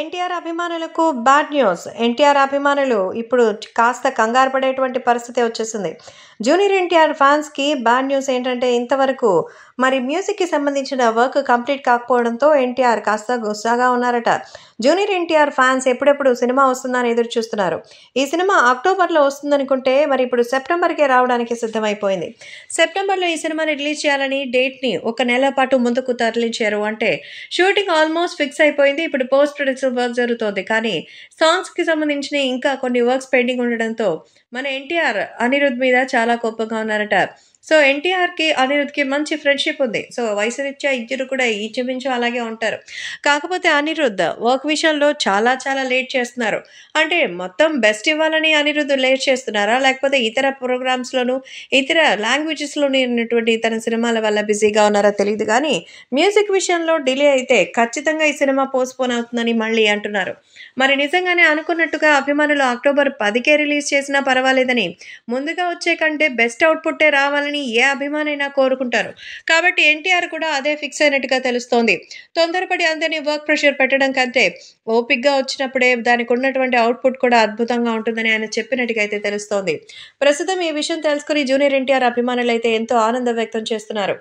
ఎన్టీఆర్ అభిమానులకు bad news NTR అభిమానులు ఇప్పుడు కాస్త కంగారు పడేటువంటి పరిస్థితి వచ్చేసింది జూనియర్ ఎన్టీఆర్ ఫ్యాన్స్కి బ్యాడ్ న్యూస్ ఏంటంటే ఇంతవరకు మరి మ్యూజిక్కి సంబంధించిన వర్క్ కంప్లీట్ కాకపోవడంతో ఎన్టీఆర్ కాస్త గుస్సాగా ఉన్నారట జూనియర్ ఎన్టీఆర్ ఫ్యాన్స్ ఎప్పుడెప్పుడు సినిమా వస్తుందని ఎదురు చూస్తున్నారు ఈ సినిమా అక్టోబర్లో వస్తుందనుకుంటే మరి ఇప్పుడు సెప్టెంబర్కే రావడానికి సిద్ధమైపోయింది సెప్టెంబర్లో ఈ సినిమాని రిలీజ్ చేయాలని డేట్ని ఒక నెల పాటు ముందుకు తరలించారు అంటే షూటింగ్ ఆల్మోస్ట్ ఫిక్స్ అయిపోయింది ఇప్పుడు పోస్ట్ ప్రొడక్షన్ వర్క్ జరుగుతోంది కానీ సాంగ్స్కి సంబంధించిన ఇంకా కొన్ని వర్క్స్ పెండింగ్ ఉండడంతో మన ఎన్టీఆర్ అనిరుద్ మీద చాలా కోపంగా ఉన్నారట సో ఎన్టీఆర్కి అనిరుద్ధ్కి మంచి ఫ్రెండ్షిప్ ఉంది సో వయసు రీత్యా ఇద్దరు కూడా ఈచమించు అలాగే ఉంటారు కాకపోతే అనిరుద్ధ్ వర్క్ విషయంలో చాలా చాలా లేట్ చేస్తున్నారు అంటే మొత్తం బెస్ట్ ఇవ్వాలని అనిరుద్ధ్ లేట్ చేస్తున్నారా లేకపోతే ఇతర ప్రోగ్రామ్స్లోనూ ఇతర లాంగ్వేజెస్లోని ఉన్నటువంటి ఇతర సినిమాల వల్ల బిజీగా ఉన్నారా తెలియదు కానీ మ్యూజిక్ విషయంలో డిలే అయితే ఖచ్చితంగా ఈ సినిమా పోస్ట్పోన్ అవుతుందని మళ్ళీ అంటున్నారు మరి నిజంగానే అనుకున్నట్టుగా అభిమానులు అక్టోబర్ పదికే రిలీజ్ చేసినా పర్వాలేదని ముందుగా వచ్చే కంటే బెస్ట్ అవుట్పుట్టే రావాలని ఉండాలని ఏ అభిమానైనా కోరుకుంటారు కాబట్టి ఎన్టీఆర్ కూడా అదే ఫిక్స్ అయినట్టుగా తెలుస్తోంది తొందరపడి అందరినీ వర్క్ ప్రెషర్ పెట్టడం కంటే ఓపిక్గా వచ్చినప్పుడే దానికి ఉన్నటువంటి అవుట్పుట్ కూడా అద్భుతంగా ఉంటుందని ఆయన చెప్పినట్టుగా అయితే తెలుస్తోంది ప్రస్తుతం ఈ విషయం తెలుసుకుని జూనియర్ ఎన్టీఆర్ అభిమానులు అయితే ఎంతో ఆనందం వ్యక్తం చేస్తున్నారు